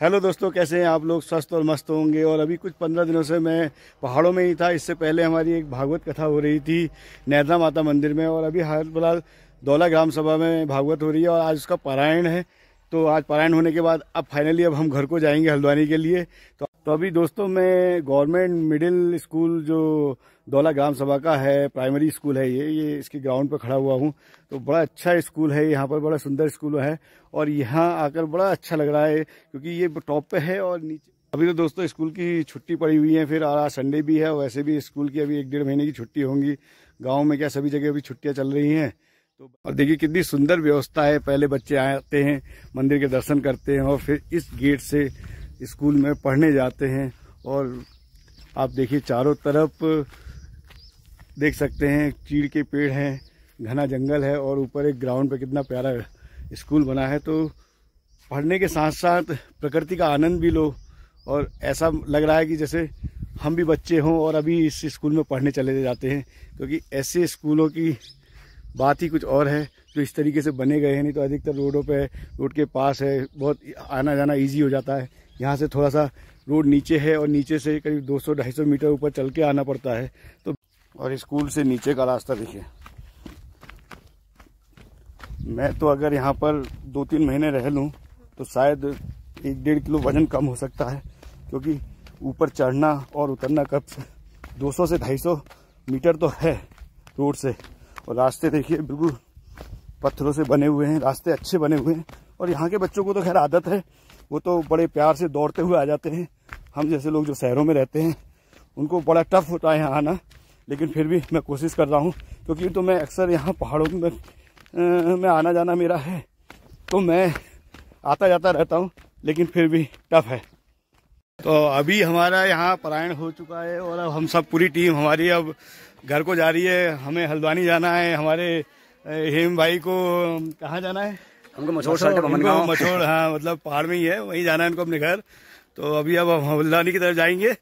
hello दोस्तों कैसे हैं आप लोग स्वस्थ और मस्त होंगे और अभी कुछ पंद्रह दिनों से मैं पहाड़ों में ही था इससे पहले हमारी एक भागवत कथा हो रही थी नैदा माता मंदिर में और अभी हाल फिलहाल दौला ग्राम सभा में भागवत हो रही है और आज उसका पारायण है तो आज पारायण होने के बाद अब फाइनली अब हम घर को जाएंगे हल्द्वानी के लिए तो तो अभी दोस्तों मैं गवर्नमेंट मिडिल स्कूल जो दौला ग्राम सभा का है प्राइमरी स्कूल है ये ये इसके ग्राउंड पर खड़ा हुआ हूँ तो बड़ा अच्छा स्कूल है यहाँ पर बड़ा सुंदर स्कूल है और यहाँ आकर बड़ा अच्छा लग रहा है क्योंकि ये टॉप पे है और नीचे अभी तो दोस्तों स्कूल की छुट्टी पड़ी हुई है फिर आज संडे भी है वैसे भी स्कूल की अभी एक डेढ़ महीने की छुट्टी होंगी गाँव में क्या सभी जगह अभी छुट्टियाँ चल रही हैं तो और देखिए कितनी सुंदर व्यवस्था है पहले बच्चे आते हैं मंदिर के दर्शन करते हैं और फिर इस गेट से स्कूल में पढ़ने जाते हैं और आप देखिए चारों तरफ देख सकते हैं चीड़ के पेड़ हैं घना जंगल है और ऊपर एक ग्राउंड पर कितना प्यारा स्कूल बना है तो पढ़ने के साथ साथ प्रकृति का आनंद भी लो और ऐसा लग रहा है कि जैसे हम भी बच्चे हों और अभी इस स्कूल में पढ़ने चले जाते हैं क्योंकि ऐसे स्कूलों की बात ही कुछ और है जो इस तरीके से बने गए हैं नहीं तो अधिकतर रोडों पे रोड के पास है बहुत आना जाना इजी हो जाता है यहाँ से थोड़ा सा रोड नीचे है और नीचे से करीब 200-250 मीटर ऊपर चल के आना पड़ता है तो और स्कूल से नीचे का रास्ता देखिए मैं तो अगर यहाँ पर दो तीन महीने रह लूँ तो शायद एक डेढ़ किलो वजन कम हो सकता है क्योंकि ऊपर चढ़ना और उतरना कब से 200 से 250 मीटर तो है रोड से और रास्ते देखिए बिल्कुल पत्थरों से बने हुए हैं रास्ते अच्छे बने हुए हैं और यहाँ के बच्चों को तो खैर आदत है वो तो बड़े प्यार से दौड़ते हुए आ जाते हैं हम जैसे लोग जो शहरों में रहते हैं उनको बड़ा टफ होता है यहाँ आना लेकिन फिर भी मैं कोशिश कर रहा हूँ क्योंकि तो मैं अक्सर यहाँ पहाड़ों में मैं आना जाना मेरा है तो मैं आता जाता रहता हूँ लेकिन फिर भी टफ है तो अभी हमारा यहाँ पलायण हो चुका है और अब हम सब पूरी टीम हमारी अब घर को जा रही है हमें हल्द्वानी जाना है हमारे हेम भाई को कहाँ जाना है हमको मछोड़ हाँ मतलब पहाड़ में ही है वहीं जाना है इनको अपने घर तो अभी अब हम हल्दानी की तरफ जाएंगे